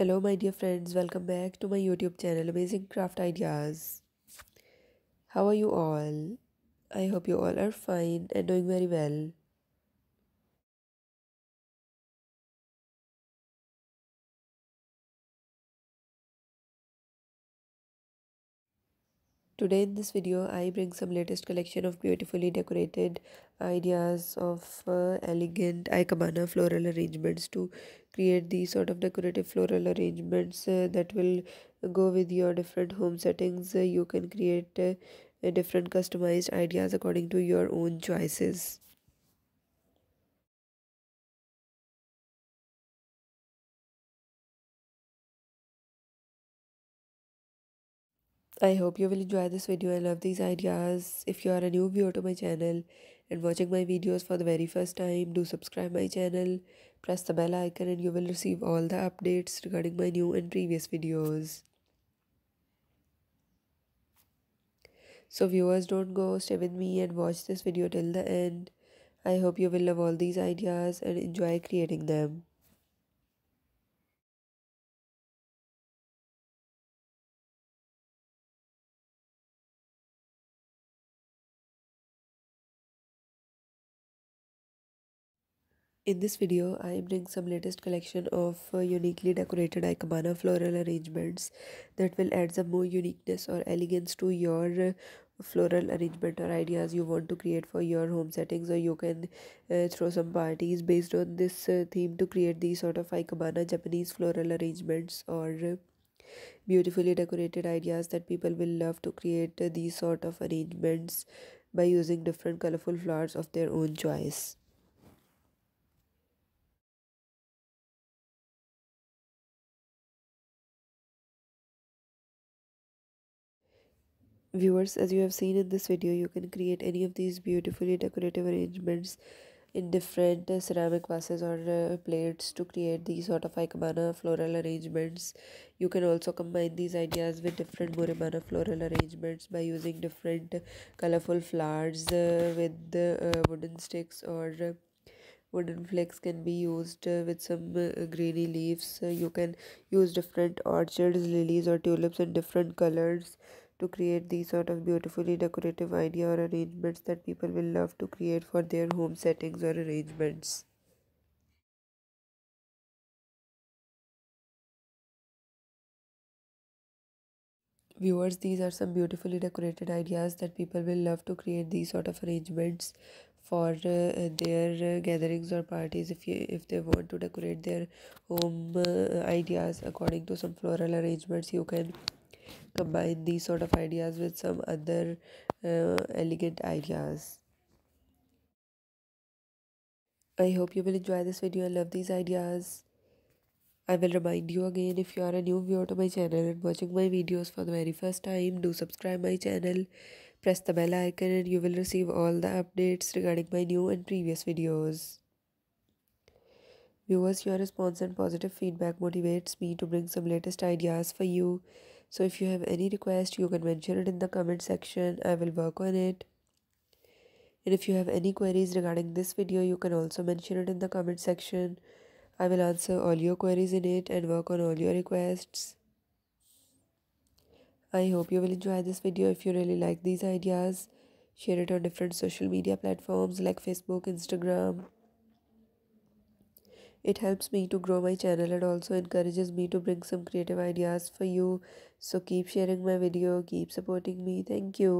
hello my dear friends welcome back to my youtube channel amazing craft ideas how are you all i hope you all are fine and doing very well Today in this video I bring some latest collection of beautifully decorated ideas of uh, elegant ikebana floral arrangements to create these sort of decorative floral arrangements uh, that will go with your different home settings. Uh, you can create uh, different customized ideas according to your own choices. I hope you will enjoy this video. I love these ideas. If you are a new viewer to my channel and watching my videos for the very first time, do subscribe my channel. Press the bell icon and you will receive all the updates regarding my new and previous videos. So viewers don't go, stay with me and watch this video till the end. I hope you will love all these ideas and enjoy creating them. In this video, I am some latest collection of uh, uniquely decorated Ikebana floral arrangements that will add some more uniqueness or elegance to your uh, floral arrangement or ideas you want to create for your home settings or you can uh, throw some parties based on this uh, theme to create these sort of Ikebana Japanese floral arrangements or uh, beautifully decorated ideas that people will love to create uh, these sort of arrangements by using different colorful flowers of their own choice. Viewers, as you have seen in this video, you can create any of these beautifully decorative arrangements in different uh, ceramic vases or uh, plates to create these sort of ikebana floral arrangements. You can also combine these ideas with different Murimana floral arrangements by using different colorful flowers uh, with the uh, wooden sticks or uh, wooden flakes can be used uh, with some uh, greeny leaves uh, you can use different orchids lilies or tulips in different colors to create these sort of beautifully decorative idea or arrangements that people will love to create for their home settings or arrangements. Viewers, these are some beautifully decorated ideas that people will love to create these sort of arrangements for uh, their uh, gatherings or parties if you, if they want to decorate their home uh, ideas according to some floral arrangements you can combine these sort of ideas with some other uh, elegant ideas i hope you will enjoy this video and love these ideas I will remind you again if you are a new viewer to my channel and watching my videos for the very first time, do subscribe my channel, press the bell icon and you will receive all the updates regarding my new and previous videos. Viewers, your response and positive feedback motivates me to bring some latest ideas for you so if you have any request you can mention it in the comment section i will work on it and if you have any queries regarding this video you can also mention it in the comment section i will answer all your queries in it and work on all your requests i hope you will enjoy this video if you really like these ideas share it on different social media platforms like facebook instagram it helps me to grow my channel and also encourages me to bring some creative ideas for you so keep sharing my video keep supporting me thank you